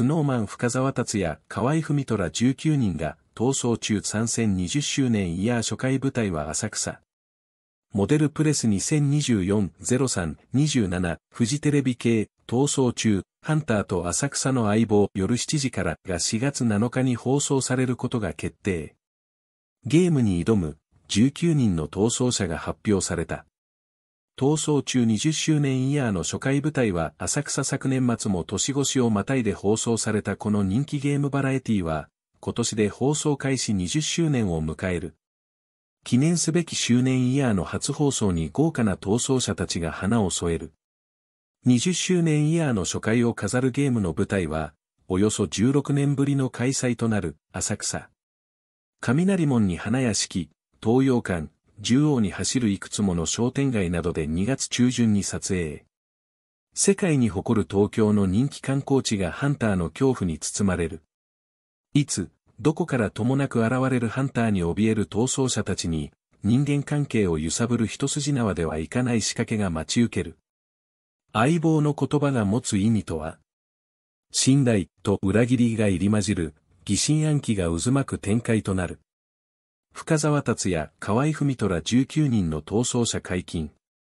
スノーマン深沢達也、河合文人ら19人が、逃走中参戦20周年イヤー初回舞台は浅草。モデルプレス2024-03-27、フジテレビ系、逃走中、ハンターと浅草の相棒夜7時からが4月7日に放送されることが決定。ゲームに挑む19人の逃走者が発表された。逃走中20周年イヤーの初回舞台は浅草昨年末も年越しをまたいで放送されたこの人気ゲームバラエティは、今年で放送開始20周年を迎える。記念すべき周年イヤーの初放送に豪華な逃走者たちが花を添える。20周年イヤーの初回を飾るゲームの舞台は、およそ16年ぶりの開催となる、浅草。雷門に花屋敷、東洋館、縦横に走るいくつもの商店街などで2月中旬に撮影。世界に誇る東京の人気観光地がハンターの恐怖に包まれる。いつ、どこからともなく現れるハンターに怯える逃走者たちに、人間関係を揺さぶる一筋縄ではいかない仕掛けが待ち受ける。相棒の言葉が持つ意味とは、信頼と裏切りが入り混じる疑心暗鬼が渦巻く展開となる。深沢達也、河合文虎19人の逃走者解禁。